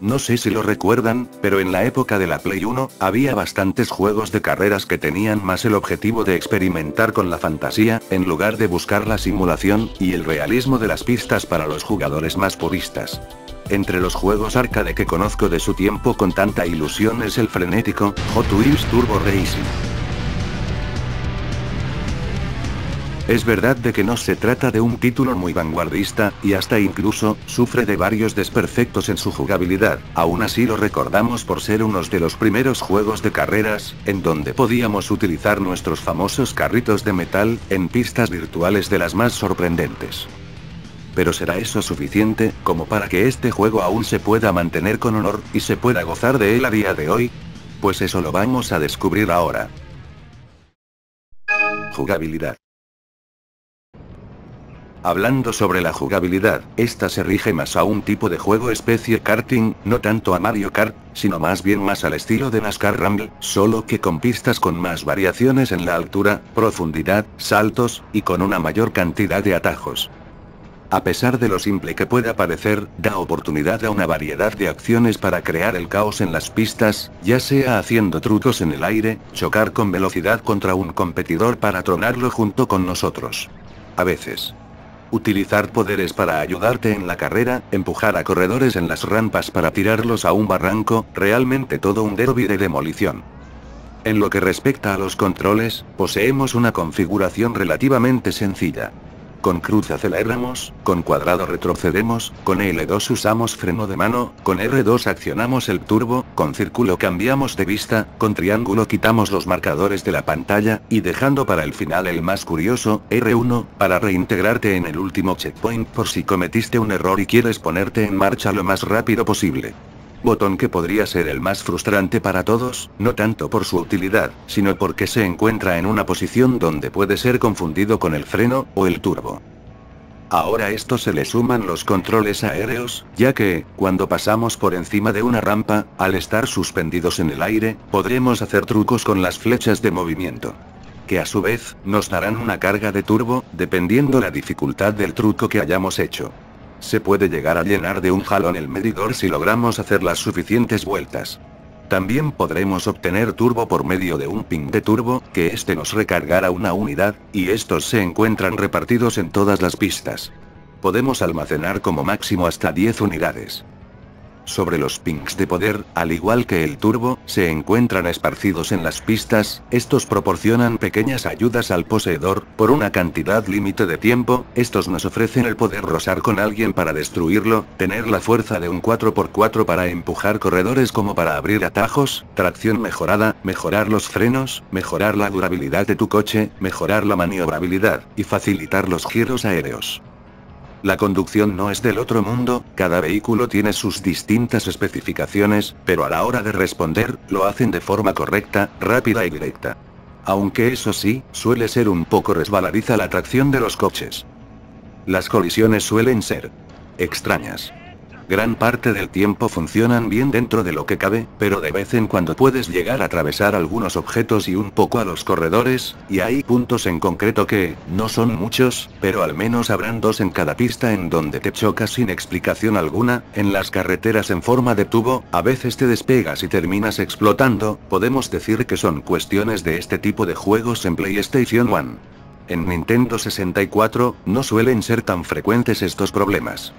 No sé si lo recuerdan, pero en la época de la Play 1, había bastantes juegos de carreras que tenían más el objetivo de experimentar con la fantasía, en lugar de buscar la simulación, y el realismo de las pistas para los jugadores más puristas. Entre los juegos arcade que conozco de su tiempo con tanta ilusión es el frenético, Hot Wheels Turbo Racing. Es verdad de que no se trata de un título muy vanguardista, y hasta incluso, sufre de varios desperfectos en su jugabilidad, aún así lo recordamos por ser uno de los primeros juegos de carreras, en donde podíamos utilizar nuestros famosos carritos de metal, en pistas virtuales de las más sorprendentes pero será eso suficiente, como para que este juego aún se pueda mantener con honor, y se pueda gozar de él a día de hoy? Pues eso lo vamos a descubrir ahora. Jugabilidad. Hablando sobre la jugabilidad, esta se rige más a un tipo de juego especie karting, no tanto a Mario Kart, sino más bien más al estilo de NASCAR Rumble, solo que con pistas con más variaciones en la altura, profundidad, saltos, y con una mayor cantidad de atajos. A pesar de lo simple que pueda parecer, da oportunidad a una variedad de acciones para crear el caos en las pistas, ya sea haciendo trucos en el aire, chocar con velocidad contra un competidor para tronarlo junto con nosotros. A veces, Utilizar poderes para ayudarte en la carrera, empujar a corredores en las rampas para tirarlos a un barranco, realmente todo un derby de demolición. En lo que respecta a los controles, poseemos una configuración relativamente sencilla con cruz aceleramos, con cuadrado retrocedemos, con L2 usamos freno de mano, con R2 accionamos el turbo, con círculo cambiamos de vista, con triángulo quitamos los marcadores de la pantalla, y dejando para el final el más curioso, R1, para reintegrarte en el último checkpoint por si cometiste un error y quieres ponerte en marcha lo más rápido posible. Botón que podría ser el más frustrante para todos, no tanto por su utilidad, sino porque se encuentra en una posición donde puede ser confundido con el freno, o el turbo. Ahora esto se le suman los controles aéreos, ya que, cuando pasamos por encima de una rampa, al estar suspendidos en el aire, podremos hacer trucos con las flechas de movimiento. Que a su vez, nos darán una carga de turbo, dependiendo la dificultad del truco que hayamos hecho. Se puede llegar a llenar de un jalón el medidor si logramos hacer las suficientes vueltas. También podremos obtener turbo por medio de un ping de turbo, que este nos recargará una unidad, y estos se encuentran repartidos en todas las pistas. Podemos almacenar como máximo hasta 10 unidades sobre los pings de poder, al igual que el turbo, se encuentran esparcidos en las pistas, estos proporcionan pequeñas ayudas al poseedor, por una cantidad límite de tiempo, estos nos ofrecen el poder rozar con alguien para destruirlo, tener la fuerza de un 4x4 para empujar corredores como para abrir atajos, tracción mejorada, mejorar los frenos, mejorar la durabilidad de tu coche, mejorar la maniobrabilidad, y facilitar los giros aéreos. La conducción no es del otro mundo, cada vehículo tiene sus distintas especificaciones, pero a la hora de responder, lo hacen de forma correcta, rápida y directa. Aunque eso sí, suele ser un poco resbaladiza la tracción de los coches. Las colisiones suelen ser extrañas gran parte del tiempo funcionan bien dentro de lo que cabe, pero de vez en cuando puedes llegar a atravesar algunos objetos y un poco a los corredores, y hay puntos en concreto que, no son muchos, pero al menos habrán dos en cada pista en donde te chocas sin explicación alguna, en las carreteras en forma de tubo, a veces te despegas y terminas explotando, podemos decir que son cuestiones de este tipo de juegos en PlayStation 1. En Nintendo 64, no suelen ser tan frecuentes estos problemas.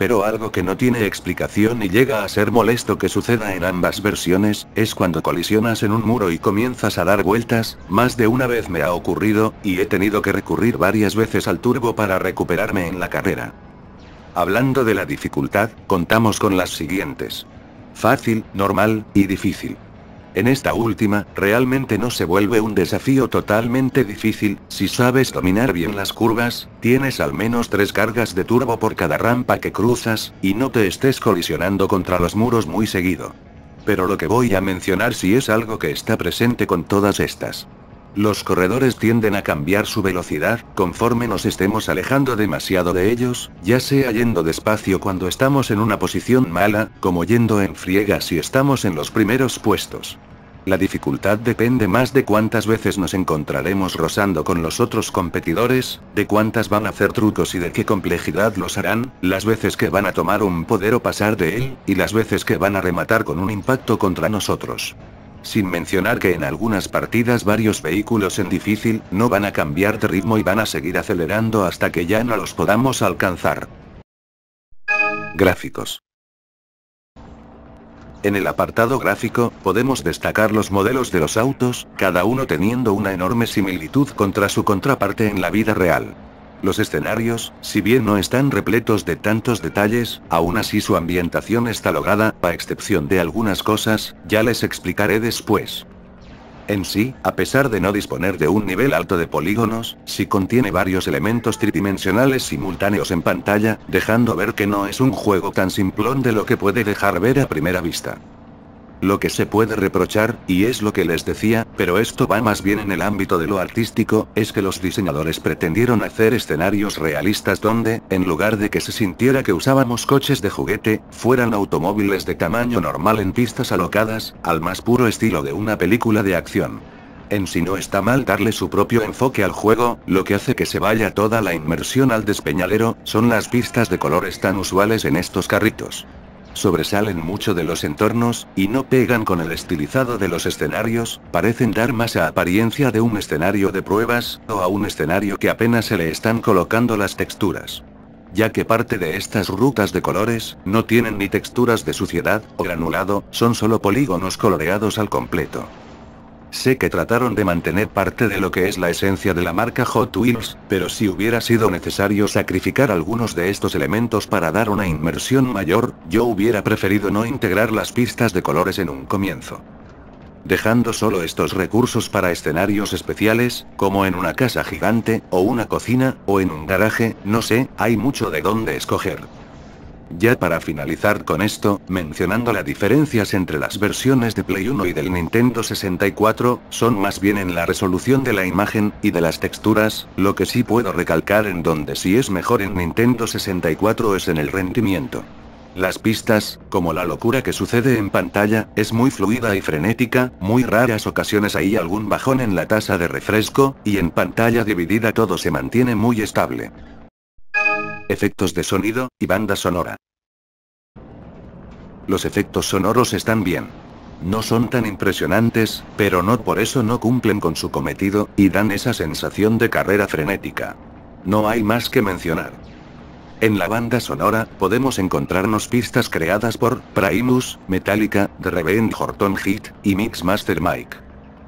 Pero algo que no tiene explicación y llega a ser molesto que suceda en ambas versiones, es cuando colisionas en un muro y comienzas a dar vueltas, más de una vez me ha ocurrido, y he tenido que recurrir varias veces al turbo para recuperarme en la carrera. Hablando de la dificultad, contamos con las siguientes. Fácil, normal, y difícil. En esta última, realmente no se vuelve un desafío totalmente difícil, si sabes dominar bien las curvas, tienes al menos tres cargas de turbo por cada rampa que cruzas, y no te estés colisionando contra los muros muy seguido. Pero lo que voy a mencionar sí es algo que está presente con todas estas. Los corredores tienden a cambiar su velocidad, conforme nos estemos alejando demasiado de ellos, ya sea yendo despacio cuando estamos en una posición mala, como yendo en friega si estamos en los primeros puestos. La dificultad depende más de cuántas veces nos encontraremos rozando con los otros competidores, de cuántas van a hacer trucos y de qué complejidad los harán, las veces que van a tomar un poder o pasar de él, y las veces que van a rematar con un impacto contra nosotros. Sin mencionar que en algunas partidas varios vehículos en difícil no van a cambiar de ritmo y van a seguir acelerando hasta que ya no los podamos alcanzar. Gráficos. En el apartado gráfico, podemos destacar los modelos de los autos, cada uno teniendo una enorme similitud contra su contraparte en la vida real. Los escenarios, si bien no están repletos de tantos detalles, aún así su ambientación está lograda, a excepción de algunas cosas, ya les explicaré después. En sí, a pesar de no disponer de un nivel alto de polígonos, sí contiene varios elementos tridimensionales simultáneos en pantalla, dejando ver que no es un juego tan simplón de lo que puede dejar ver a primera vista lo que se puede reprochar, y es lo que les decía, pero esto va más bien en el ámbito de lo artístico, es que los diseñadores pretendieron hacer escenarios realistas donde, en lugar de que se sintiera que usábamos coches de juguete, fueran automóviles de tamaño normal en pistas alocadas, al más puro estilo de una película de acción. En si no está mal darle su propio enfoque al juego, lo que hace que se vaya toda la inmersión al despeñalero son las pistas de colores tan usuales en estos carritos sobresalen mucho de los entornos, y no pegan con el estilizado de los escenarios, parecen dar más a apariencia de un escenario de pruebas, o a un escenario que apenas se le están colocando las texturas. Ya que parte de estas rutas de colores, no tienen ni texturas de suciedad, o granulado, son solo polígonos coloreados al completo. Sé que trataron de mantener parte de lo que es la esencia de la marca Hot Wheels, pero si hubiera sido necesario sacrificar algunos de estos elementos para dar una inmersión mayor, yo hubiera preferido no integrar las pistas de colores en un comienzo. Dejando solo estos recursos para escenarios especiales, como en una casa gigante, o una cocina, o en un garaje, no sé, hay mucho de dónde escoger. Ya para finalizar con esto, mencionando las diferencias entre las versiones de Play 1 y del Nintendo 64, son más bien en la resolución de la imagen, y de las texturas, lo que sí puedo recalcar en donde sí es mejor en Nintendo 64 es en el rendimiento. Las pistas, como la locura que sucede en pantalla, es muy fluida y frenética, muy raras ocasiones hay algún bajón en la tasa de refresco, y en pantalla dividida todo se mantiene muy estable efectos de sonido, y banda sonora. Los efectos sonoros están bien. No son tan impresionantes, pero no por eso no cumplen con su cometido, y dan esa sensación de carrera frenética. No hay más que mencionar. En la banda sonora, podemos encontrarnos pistas creadas por Primus, Metallica, The Revenge Horton Heat, y Mixmaster Mike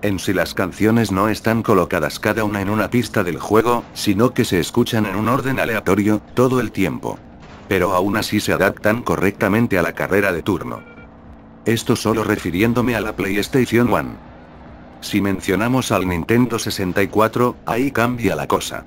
en si las canciones no están colocadas cada una en una pista del juego, sino que se escuchan en un orden aleatorio, todo el tiempo. Pero aún así se adaptan correctamente a la carrera de turno. Esto solo refiriéndome a la PlayStation 1. Si mencionamos al Nintendo 64, ahí cambia la cosa.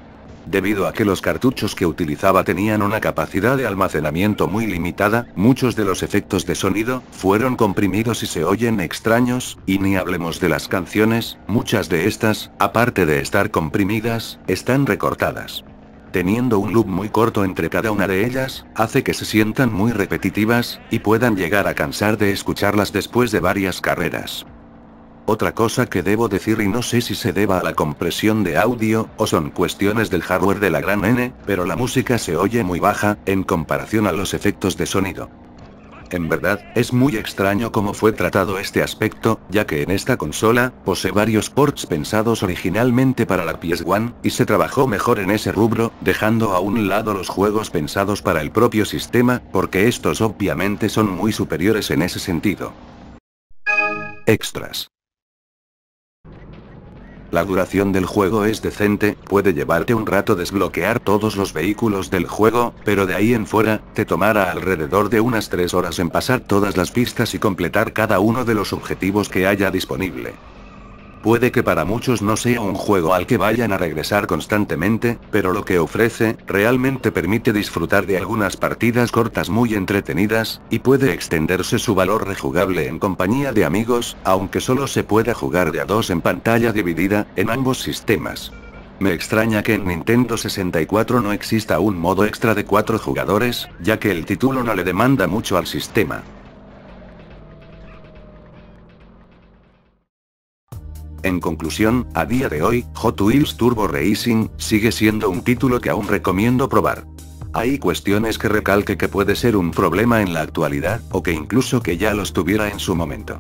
Debido a que los cartuchos que utilizaba tenían una capacidad de almacenamiento muy limitada, muchos de los efectos de sonido fueron comprimidos y se oyen extraños, y ni hablemos de las canciones, muchas de estas, aparte de estar comprimidas, están recortadas teniendo un loop muy corto entre cada una de ellas, hace que se sientan muy repetitivas, y puedan llegar a cansar de escucharlas después de varias carreras. Otra cosa que debo decir y no sé si se deba a la compresión de audio, o son cuestiones del hardware de la gran N, pero la música se oye muy baja, en comparación a los efectos de sonido. En verdad, es muy extraño cómo fue tratado este aspecto, ya que en esta consola, posee varios ports pensados originalmente para la PS1, y se trabajó mejor en ese rubro, dejando a un lado los juegos pensados para el propio sistema, porque estos obviamente son muy superiores en ese sentido. Extras la duración del juego es decente, puede llevarte un rato desbloquear todos los vehículos del juego, pero de ahí en fuera, te tomará alrededor de unas 3 horas en pasar todas las pistas y completar cada uno de los objetivos que haya disponible. Puede que para muchos no sea un juego al que vayan a regresar constantemente, pero lo que ofrece, realmente permite disfrutar de algunas partidas cortas muy entretenidas, y puede extenderse su valor rejugable en compañía de amigos, aunque solo se pueda jugar de a dos en pantalla dividida, en ambos sistemas. Me extraña que en Nintendo 64 no exista un modo extra de 4 jugadores, ya que el título no le demanda mucho al sistema. En conclusión, a día de hoy, Hot Wheels Turbo Racing sigue siendo un título que aún recomiendo probar. Hay cuestiones que recalque que puede ser un problema en la actualidad, o que incluso que ya los tuviera en su momento.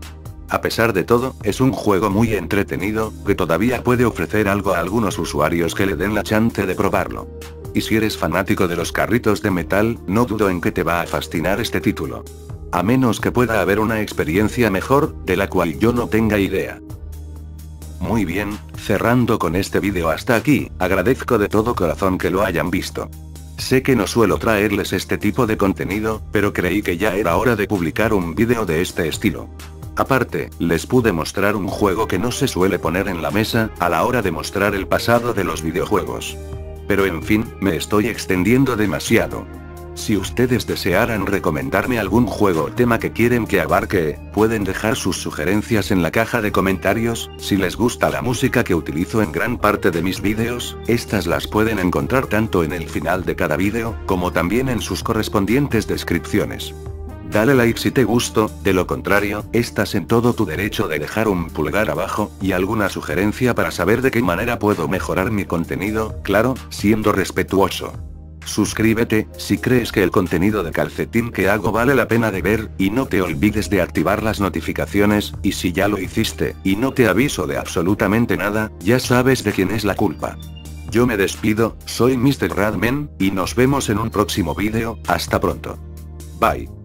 A pesar de todo, es un juego muy entretenido, que todavía puede ofrecer algo a algunos usuarios que le den la chance de probarlo. Y si eres fanático de los carritos de metal, no dudo en que te va a fascinar este título. A menos que pueda haber una experiencia mejor, de la cual yo no tenga idea. Muy bien, cerrando con este vídeo hasta aquí, agradezco de todo corazón que lo hayan visto. Sé que no suelo traerles este tipo de contenido, pero creí que ya era hora de publicar un vídeo de este estilo. Aparte, les pude mostrar un juego que no se suele poner en la mesa, a la hora de mostrar el pasado de los videojuegos. Pero en fin, me estoy extendiendo demasiado. Si ustedes desearan recomendarme algún juego o tema que quieren que abarque, pueden dejar sus sugerencias en la caja de comentarios, si les gusta la música que utilizo en gran parte de mis vídeos, estas las pueden encontrar tanto en el final de cada vídeo, como también en sus correspondientes descripciones. Dale like si te gustó, de lo contrario, estás en todo tu derecho de dejar un pulgar abajo, y alguna sugerencia para saber de qué manera puedo mejorar mi contenido, claro, siendo respetuoso. Suscríbete, si crees que el contenido de calcetín que hago vale la pena de ver, y no te olvides de activar las notificaciones, y si ya lo hiciste, y no te aviso de absolutamente nada, ya sabes de quién es la culpa. Yo me despido, soy Mr. Radman y nos vemos en un próximo vídeo, hasta pronto. Bye.